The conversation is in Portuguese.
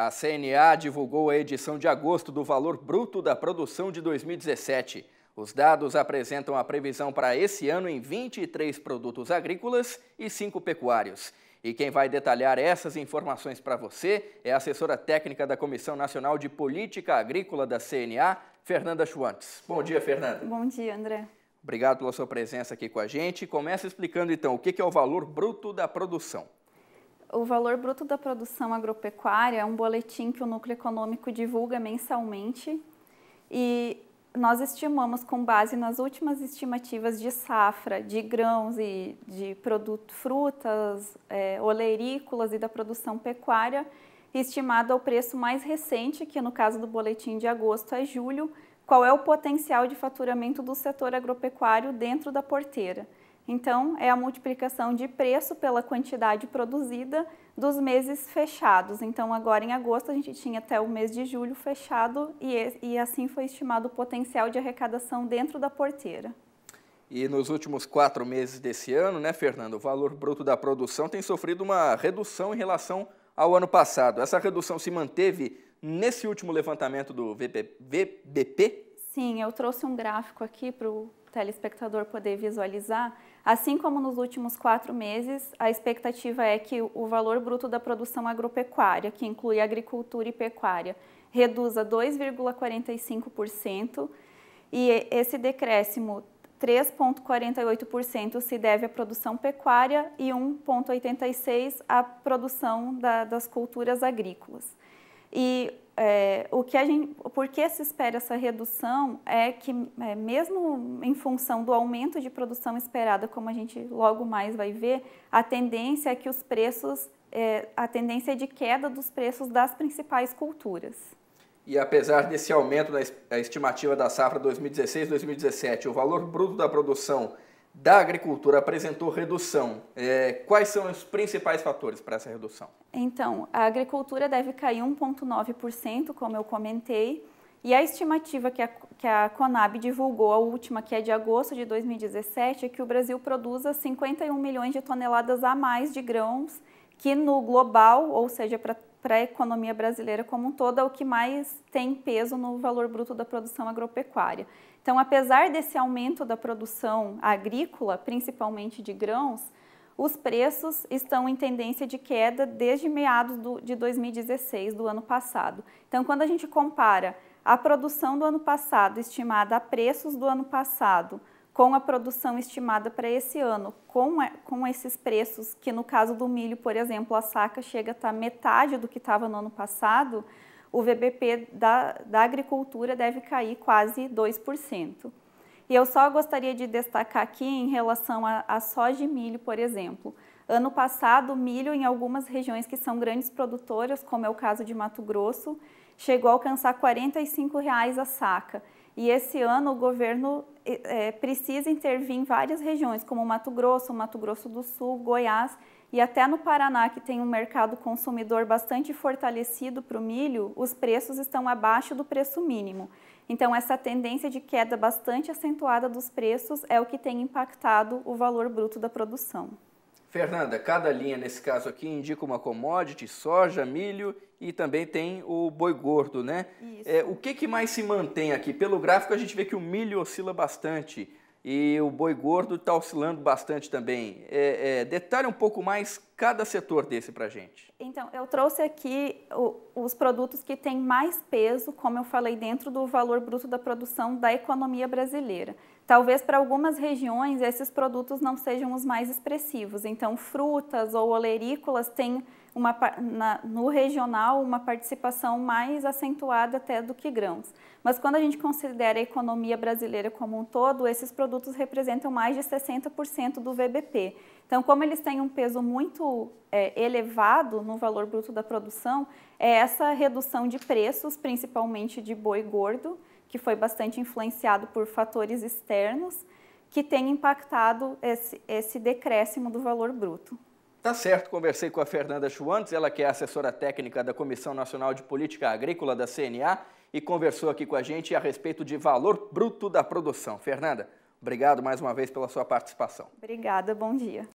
A CNA divulgou a edição de agosto do valor bruto da produção de 2017. Os dados apresentam a previsão para esse ano em 23 produtos agrícolas e 5 pecuários. E quem vai detalhar essas informações para você é a assessora técnica da Comissão Nacional de Política Agrícola da CNA, Fernanda Schwantz. Bom dia, Fernanda. Bom dia, André. Obrigado pela sua presença aqui com a gente. Começa explicando então o que é o valor bruto da produção. O valor bruto da produção agropecuária é um boletim que o núcleo econômico divulga mensalmente e nós estimamos com base nas últimas estimativas de safra, de grãos e de produto, frutas, é, e da produção pecuária, estimado ao preço mais recente, que no caso do boletim de agosto é julho, qual é o potencial de faturamento do setor agropecuário dentro da porteira. Então, é a multiplicação de preço pela quantidade produzida dos meses fechados. Então, agora em agosto, a gente tinha até o mês de julho fechado e, e assim foi estimado o potencial de arrecadação dentro da porteira. E nos últimos quatro meses desse ano, né, Fernando, o valor bruto da produção tem sofrido uma redução em relação ao ano passado. Essa redução se manteve nesse último levantamento do VBP? Sim, eu trouxe um gráfico aqui para o telespectador poder visualizar. Assim como nos últimos quatro meses, a expectativa é que o valor bruto da produção agropecuária, que inclui agricultura e pecuária, reduza 2,45%, e esse decréscimo 3,48% se deve à produção pecuária e 1,86% à produção da, das culturas agrícolas. E é, o que a gente, por que se espera essa redução é que é, mesmo em função do aumento de produção esperada, como a gente logo mais vai ver, a tendência é que os preços, é, a tendência é de queda dos preços das principais culturas. E apesar desse aumento na estimativa da safra 2016-2017, o valor bruto da produção da agricultura apresentou redução. É, quais são os principais fatores para essa redução? Então, a agricultura deve cair 1,9%, como eu comentei, e a estimativa que a, que a Conab divulgou, a última, que é de agosto de 2017, é que o Brasil produza 51 milhões de toneladas a mais de grãos que no global, ou seja, para para a economia brasileira como um todo, é o que mais tem peso no valor bruto da produção agropecuária. Então, apesar desse aumento da produção agrícola, principalmente de grãos, os preços estão em tendência de queda desde meados do, de 2016, do ano passado. Então, quando a gente compara a produção do ano passado estimada a preços do ano passado com a produção estimada para esse ano, com, com esses preços, que no caso do milho, por exemplo, a saca chega a estar tá metade do que estava no ano passado, o VBP da, da agricultura deve cair quase 2%. E eu só gostaria de destacar aqui em relação à soja e milho, por exemplo. Ano passado, o milho em algumas regiões que são grandes produtoras, como é o caso de Mato Grosso, chegou a alcançar R$ 45 reais a saca. E esse ano o governo é, precisa intervir em várias regiões, como Mato Grosso, Mato Grosso do Sul, Goiás e até no Paraná, que tem um mercado consumidor bastante fortalecido para o milho, os preços estão abaixo do preço mínimo. Então, essa tendência de queda bastante acentuada dos preços é o que tem impactado o valor bruto da produção. Fernanda, cada linha nesse caso aqui indica uma commodity, soja, milho e também tem o boi gordo, né? Isso. É, o que, que mais se mantém aqui? Pelo gráfico a gente vê que o milho oscila bastante e o boi gordo está oscilando bastante também. É, é, detalhe um pouco mais cada setor desse para gente. Então, eu trouxe aqui o, os produtos que têm mais peso, como eu falei, dentro do valor bruto da produção da economia brasileira. Talvez para algumas regiões esses produtos não sejam os mais expressivos. Então, frutas ou olerícolas têm uma, na, no regional uma participação mais acentuada até do que grãos. Mas quando a gente considera a economia brasileira como um todo, esses produtos representam mais de 60% do VBP. Então, como eles têm um peso muito é, elevado no valor bruto da produção, é essa redução de preços, principalmente de boi gordo, que foi bastante influenciado por fatores externos, que tem impactado esse, esse decréscimo do valor bruto. Tá certo, conversei com a Fernanda Schwantz, ela que é assessora técnica da Comissão Nacional de Política Agrícola da CNA e conversou aqui com a gente a respeito de valor bruto da produção. Fernanda, obrigado mais uma vez pela sua participação. Obrigada, bom dia.